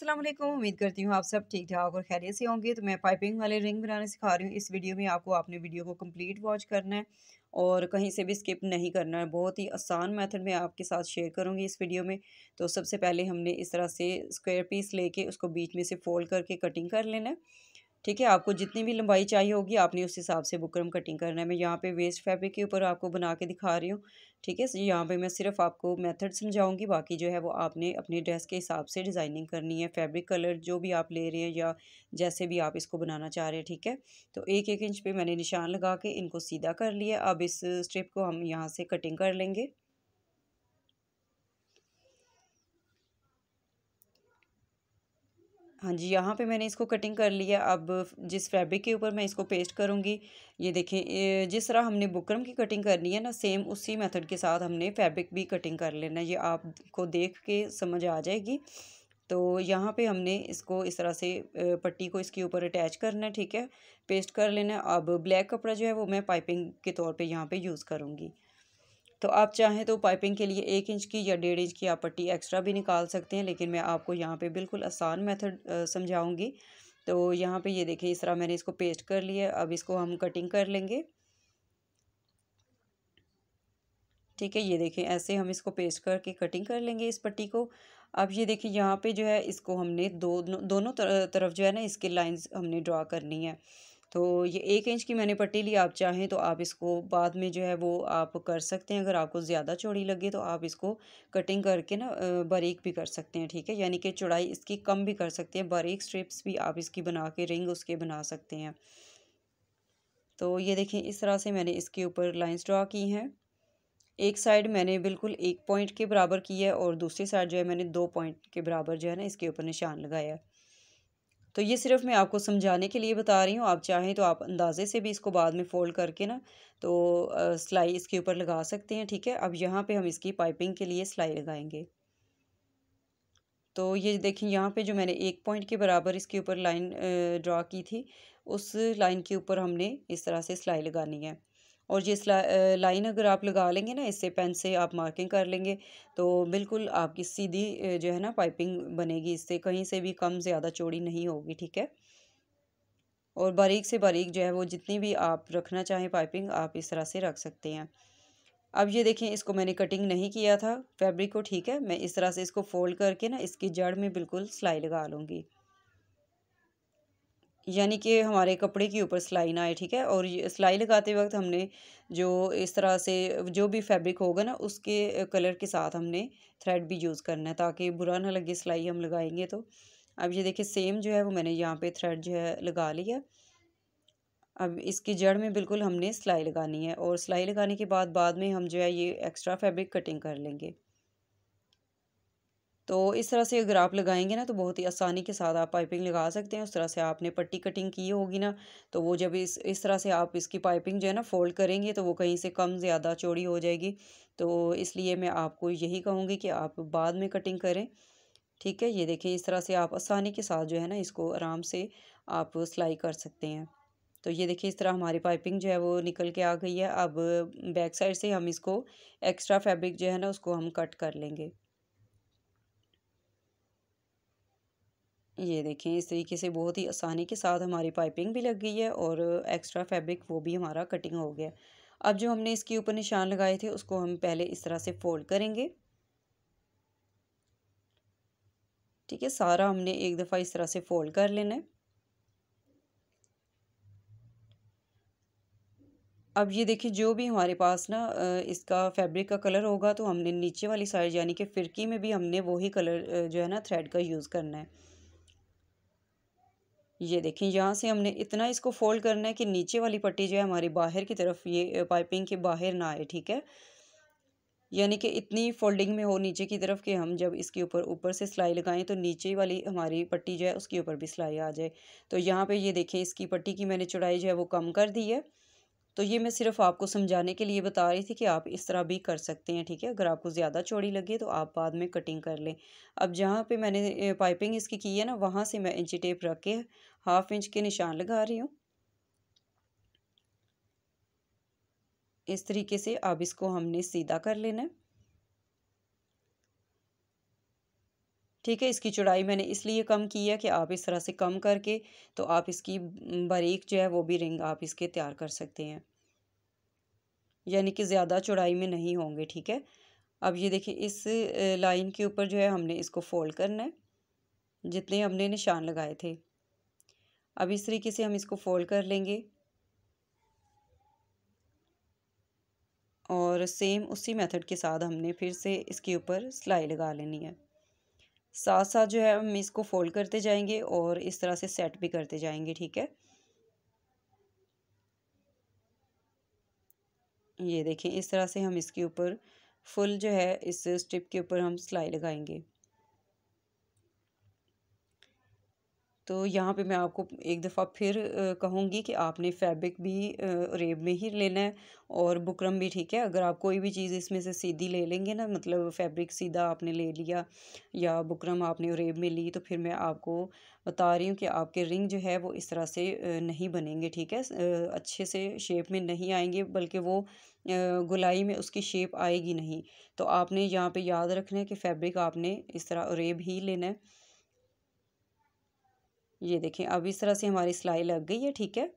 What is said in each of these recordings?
असलम उम्मीद करती हूँ आप सब ठीक ठाक और खैरियत से होंगे तो मैं पाइपिंग वाले रिंग बनाना सिखा रही हूँ इस वीडियो में आपको अपने वीडियो को कंप्लीट वॉच करना है और कहीं से भी स्किप नहीं करना है बहुत ही आसान मेथड मैं आपके साथ शेयर करूँगी इस वीडियो में तो सबसे पहले हमने इस तरह से स्क्वायर पीस लेके उसको बीच में से फोल्ड करके कटिंग कर लेना है ठीक है आपको जितनी भी लंबाई चाहिए होगी आपने उस हिसाब से बुकरम कटिंग करना है मैं यहाँ पे वेस्ट फैब्रिक के ऊपर आपको बना के दिखा रही हूँ ठीक है यहाँ पे मैं सिर्फ आपको मेथड समझाऊंगी बाकी जो है वो आपने अपने ड्रेस के हिसाब से डिज़ाइनिंग करनी है फैब्रिक कलर जो भी आप ले रहे हैं या जैसे भी आप इसको बनाना चाह रहे हैं ठीक है तो एक एक इंच पर मैंने निशान लगा के इनको सीधा कर लिया अब इस स्ट्रिप को हम यहाँ से कटिंग कर लेंगे हाँ जी यहाँ पे मैंने इसको कटिंग कर लिया अब जिस फैब्रिक के ऊपर मैं इसको पेस्ट करूँगी ये देखें जिस तरह हमने बुकरम की कटिंग करनी है ना सेम उसी मेथड के साथ हमने फैब्रिक भी कटिंग कर लेना ये आपको देख के समझ आ जाएगी तो यहाँ पे हमने इसको इस तरह से पट्टी को इसके ऊपर अटैच करना है ठीक है पेस्ट कर लेना है अब ब्लैक कपड़ा जो है वो मैं पाइपिंग के तौर पर यहाँ पर यूज़ करूँगी तो आप चाहें तो पाइपिंग के लिए एक इंच की या डेढ़ इंच की आप पट्टी एक्स्ट्रा भी निकाल सकते हैं लेकिन मैं आपको यहाँ पे बिल्कुल आसान मेथड समझाऊँगी तो यहाँ पे ये देखिए इस तरह मैंने इसको पेस्ट कर लिया अब इसको हम कटिंग कर लेंगे ठीक है ये देखें ऐसे हम इसको पेस्ट करके कटिंग कर लेंगे इस पट्टी को अब ये देखिए यहाँ पे जो है इसको हमने दो दोनों तरफ जो है ना इसके लाइंस हमने ड्रा करनी है तो ये एक इंच की मैंने पट्टी ली आप चाहें तो आप इसको बाद में जो है वो आप कर सकते हैं अगर आपको ज़्यादा चौड़ी लगे तो आप इसको कटिंग करके ना बारीक भी कर सकते हैं ठीक है यानी कि चौड़ाई इसकी कम भी कर सकते हैं बारीक स्ट्रिप्स भी आप इसकी बना के रिंग उसके बना सकते हैं तो ये देखें इस तरह से मैंने इसके ऊपर लाइन्स ड्रा की हैं एक साइड मैंने बिल्कुल एक पॉइंट के बराबर की है और दूसरी साइड जो है मैंने दो पॉइंट के बराबर जो है ना इसके ऊपर निशान लगाया है तो ये सिर्फ मैं आपको समझाने के लिए बता रही हूँ आप चाहें तो आप अंदाज़े से भी इसको बाद में फ़ोल्ड करके ना तो सिलाई इसके ऊपर लगा सकते हैं ठीक है अब यहाँ पे हम इसकी पाइपिंग के लिए सिलाई लगाएंगे तो ये देखिए यहाँ पे जो मैंने एक पॉइंट के बराबर इसके ऊपर लाइन ड्रा की थी उस लाइन के ऊपर हमने इस तरह से सिलाई लगानी है और जिस लाइन अगर आप लगा लेंगे ना इससे पेन से आप मार्किंग कर लेंगे तो बिल्कुल आपकी सीधी जो है ना पाइपिंग बनेगी इससे कहीं से भी कम ज़्यादा चौड़ी नहीं होगी ठीक है और बारीक से बारीक जो है वो जितनी भी आप रखना चाहें पाइपिंग आप इस तरह से रख सकते हैं अब ये देखें इसको मैंने कटिंग नहीं किया था फैब्रिक को ठीक है मैं इस तरह से इसको फोल्ड करके ना इसकी जड़ में बिल्कुल सिलाई लगा लूँगी यानी कि हमारे कपड़े के ऊपर सिलाई ना आए ठीक है और ये सिलाई लगाते वक्त हमने जो इस तरह से जो भी फैब्रिक होगा ना उसके कलर के साथ हमने थ्रेड भी यूज़ करना है ताकि बुरा ना लगे सिलाई हम लगाएंगे तो अब ये देखिए सेम जो है वो मैंने यहाँ पे थ्रेड जो है लगा लिया अब इसकी जड़ में बिल्कुल हमने सिलाई लगानी है और सिलाई लगाने के बाद बाद में हम जो है ये एक्स्ट्रा फैब्रिक कटिंग कर लेंगे तो इस तरह से अगर आप लगाएंगे ना तो बहुत ही आसानी के साथ आप पाइपिंग लगा सकते हैं उस तरह से आपने पट्टी कटिंग की होगी ना तो वो जब इस इस तरह से आप इसकी पाइपिंग जो है ना फोल्ड करेंगे तो वो कहीं से कम ज़्यादा चौड़ी हो जाएगी तो इसलिए मैं आपको यही कहूँगी कि आप बाद में कटिंग करें ठीक है ये देखें इस तरह से आप आसानी के साथ जो है ना इसको आराम से आप सिलाई कर सकते हैं तो ये देखिए इस तरह हमारी पाइपिंग जो है वो निकल के आ गई है अब बैक साइड से हम इसको एक्स्ट्रा फैब्रिक जो है ना उसको हम कट कर लेंगे ये देखें इस तरीके से बहुत ही आसानी के साथ हमारी पाइपिंग भी लग गई है और एक्स्ट्रा फैब्रिक वो भी हमारा कटिंग हो गया अब जो हमने इसके ऊपर निशान लगाए थे उसको हम पहले इस तरह से फोल्ड करेंगे ठीक है सारा हमने एक दफ़ा इस तरह से फोल्ड कर लेना है अब ये देखिए जो भी हमारे पास ना इसका फैब्रिक का कलर होगा तो हमने नीचे वाली साइड यानी कि फिरकी में भी हमने वही कलर जो है ना थ्रेड का यूज़ करना है ये देखें यहाँ से हमने इतना इसको फोल्ड करना है कि नीचे वाली पट्टी जो है हमारी बाहर की तरफ ये पाइपिंग के बाहर ना आए ठीक है यानी कि इतनी फोल्डिंग में हो नीचे की तरफ कि हम जब इसके ऊपर ऊपर से सिलाई लगाएं तो नीचे वाली हमारी पट्टी जो है उसके ऊपर भी सिलाई आ जाए तो यहाँ पे ये देखें इसकी पट्टी की मैंने चौड़ाई जो है वो कम कर दी है तो ये मैं सिर्फ आपको समझाने के लिए बता रही थी कि आप इस तरह भी कर सकते हैं ठीक है अगर आपको ज़्यादा चौड़ी लगे तो आप बाद में कटिंग कर लें अब जहाँ पे मैंने पाइपिंग इसकी की है ना वहाँ से मैं इंची टेप रख के हाफ इंच के निशान लगा रही हूँ इस तरीके से अब इसको हमने सीधा कर लेना है ठीक है इसकी चौड़ाई मैंने इसलिए कम की है कि आप इस तरह से कम करके तो आप इसकी बारीक जो है वो भी रिंग आप इसके तैयार कर सकते हैं यानी कि ज़्यादा चौड़ाई में नहीं होंगे ठीक है अब ये देखिए इस लाइन के ऊपर जो है हमने इसको फोल्ड करना है जितने हमने निशान लगाए थे अब इस तरीके से हम इसको फोल्ड कर लेंगे और सेम उसी मेथड के साथ हमने फिर से इसके ऊपर सिलाई लगा लेनी है साथ साथ जो है हम इसको फोल्ड करते जाएंगे और इस तरह से सेट भी करते जाएंगे ठीक है ये देखें इस तरह से हम इसके ऊपर फुल जो है इस स्ट्रिप के ऊपर हम सिलाई लगाएंगे तो यहाँ पे मैं आपको एक दफ़ा फिर कहूँगी कि आपने फैब्रिक भी रेब में ही लेना है और बुकरम भी ठीक है अगर आप कोई भी चीज़ इसमें से सीधी ले लेंगे ना मतलब फैब्रिक सीधा आपने ले लिया या बुकरम आपने रेब में ली तो फिर मैं आपको बता रही हूँ कि आपके रिंग जो है वो इस तरह से नहीं बनेंगे ठीक है अच्छे से शेप में नहीं आएंगे बल्कि वो गुलाई में उसकी शेप आएगी नहीं तो आपने यहाँ पे याद रखना है कि फैब्रिक आपने इस तरह रेब ही लेना है ये देखें अब इस तरह से हमारी सिलाई लग गई है ठीक है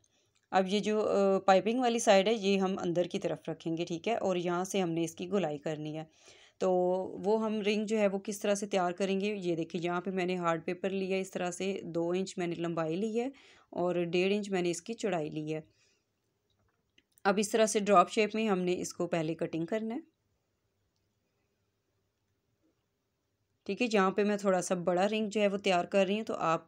अब ये जो पाइपिंग वाली साइड है ये हम अंदर की तरफ रखेंगे ठीक है और यहाँ से हमने इसकी गुलाई करनी है तो वो हम रिंग जो है वो किस तरह से तैयार करेंगे ये देखिए यहाँ पे मैंने हार्ड पेपर लिया इस तरह से दो इंच मैंने लंबाई ली है और डेढ़ इंच मैंने इसकी चौड़ाई ली है अब इस तरह से ड्रॉप शेप में हमने इसको पहले कटिंग करना है ठीक है यहाँ पे मैं थोड़ा सा बड़ा रिंग जो है वो तैयार कर रही हूँ तो आप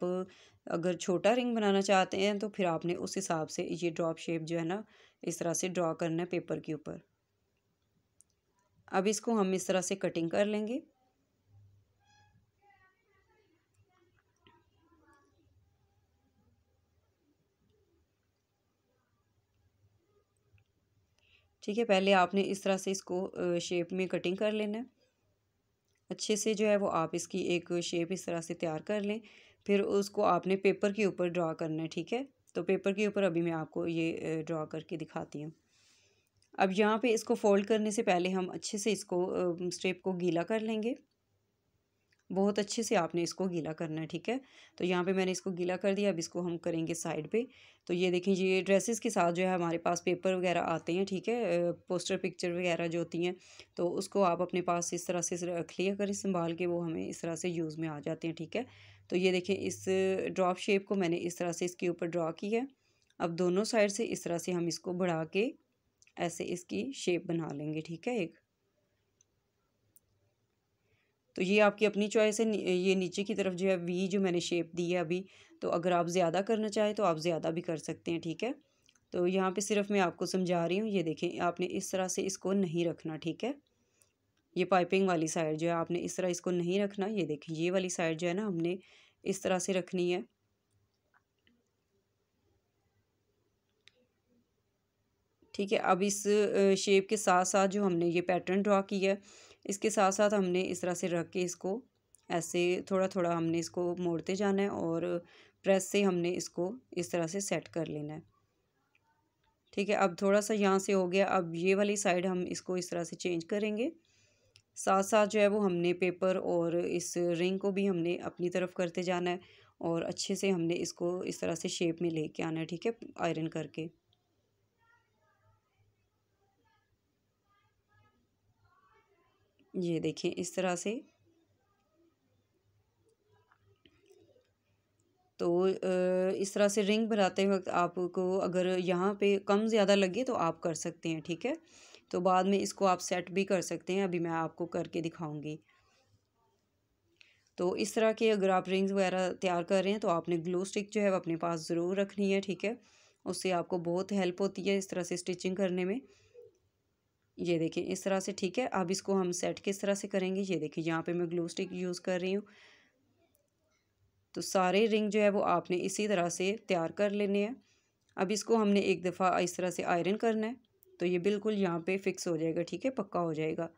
अगर छोटा रिंग बनाना चाहते हैं तो फिर आपने उस हिसाब से ये ड्रॉप शेप जो है ना इस तरह से ड्रॉ करना है पेपर के ऊपर अब इसको हम इस तरह से कटिंग कर लेंगे ठीक है पहले आपने इस तरह से इसको शेप में कटिंग कर लेना है अच्छे से जो है वो आप इसकी एक शेप इस तरह से तैयार कर लें फिर उसको आपने पेपर के ऊपर ड्रा करना है ठीक है तो पेपर के ऊपर अभी मैं आपको ये ड्रा करके दिखाती हूँ अब यहाँ पे इसको फोल्ड करने से पहले हम अच्छे से इसको स्टेप को गीला कर लेंगे बहुत अच्छे से आपने इसको गीला करना है ठीक है तो यहाँ पे मैंने इसको गीला कर दिया अब इसको हम करेंगे साइड पे तो ये देखें ये ड्रेसेस के साथ जो है हमारे पास पेपर वगैरह आते हैं ठीक है पोस्टर पिक्चर वगैरह जो होती हैं तो उसको आप अपने पास इस तरह से रख लिया करें संभाल के वो हमें इस तरह से यूज़ में आ जाते हैं ठीक है तो ये देखें इस ड्रॉप शेप को मैंने इस तरह से इसके ऊपर ड्रॉ किया है अब दोनों साइड से इस तरह से हम इसको बढ़ा के ऐसे इसकी शेप बना लेंगे ठीक है एक तो ये आपकी अपनी चॉइस है ये नीचे की तरफ जो है वी जो मैंने शेप दी है अभी तो अगर आप ज़्यादा करना चाहें तो आप ज़्यादा भी कर सकते हैं ठीक है तो यहाँ पे सिर्फ मैं आपको समझा रही हूँ ये देखें आपने इस तरह से इसको नहीं रखना ठीक है ये पाइपिंग वाली साइड जो है आपने इस तरह इसको नहीं रखना ये देखें ये वाली साइड जो है ना हमने इस तरह से रखनी है ठीक है अब इस शेप के साथ साथ जो हमने ये पैटर्न ड्रा किया है इसके साथ साथ हमने इस तरह से रख के इसको ऐसे थोड़ा थोड़ा हमने इसको मोड़ते जाना है और प्रेस से हमने इसको इस तरह से सेट कर लेना है ठीक है अब थोड़ा सा यहाँ से हो गया अब ये वाली साइड हम इसको इस तरह से चेंज करेंगे साथ साथ जो है वो हमने पेपर और इस रिंग को भी हमने अपनी तरफ करते जाना है और अच्छे से हमने इसको इस तरह से शेप में लेके आना है ठीक है आयरन करके ये देखें इस तरह से तो इस तरह से रिंग बनाते वक्त आपको अगर यहाँ पे कम ज़्यादा लगे तो आप कर सकते हैं ठीक है तो बाद में इसको आप सेट भी कर सकते हैं अभी मैं आपको करके दिखाऊंगी तो इस तरह के अगर आप रिंग्स वगैरह तैयार कर रहे हैं तो आपने ग्लू स्टिक जो है वो अपने पास ज़रूर रखनी है ठीक है उससे आपको बहुत हेल्प होती है इस तरह से स्टिचिंग करने में ये देखें इस तरह से ठीक है अब इसको हम सेट किस तरह से करेंगे ये देखिए यहाँ पे मैं ग्लू स्टिक यूज़ कर रही हूँ तो सारे रिंग जो है वो आपने इसी तरह से तैयार कर लेने हैं अब इसको हमने एक दफ़ा इस तरह से आयरन करना है तो ये बिल्कुल यहाँ पे फिक्स हो जाएगा ठीक है पक्का हो जाएगा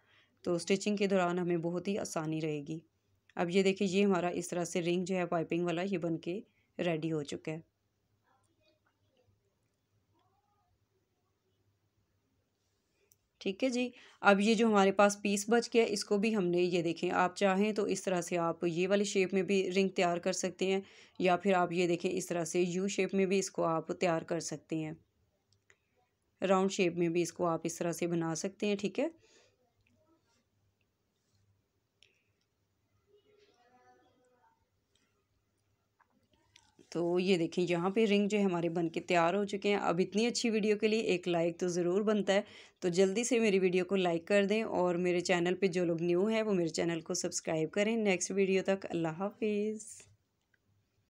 तो स्टिचिंग के दौरान हमें बहुत ही आसानी रहेगी अब ये देखिए ये हमारा इस तरह से रिंग जो है पाइपिंग वाला ये बन के रेडी हो चुका है ठीक है जी अब ये जो हमारे पास पीस बच गया इसको भी हमने ये देखें आप चाहें तो इस तरह से आप ये वाले शेप में भी रिंग तैयार कर सकते हैं या फिर आप ये देखें इस तरह से यू शेप में भी इसको आप तैयार कर सकते हैं राउंड शेप में भी इसको आप इस तरह से बना सकते हैं ठीक है तो ये देखें यहाँ पे रिंग जो है हमारे बन के तैयार हो चुके हैं अब इतनी अच्छी वीडियो के लिए एक लाइक तो ज़रूर बनता है तो जल्दी से मेरी वीडियो को लाइक कर दें और मेरे चैनल पे जो लोग न्यू हैं वो मेरे चैनल को सब्सक्राइब करें नेक्स्ट वीडियो तक अल्लाह हाफिज़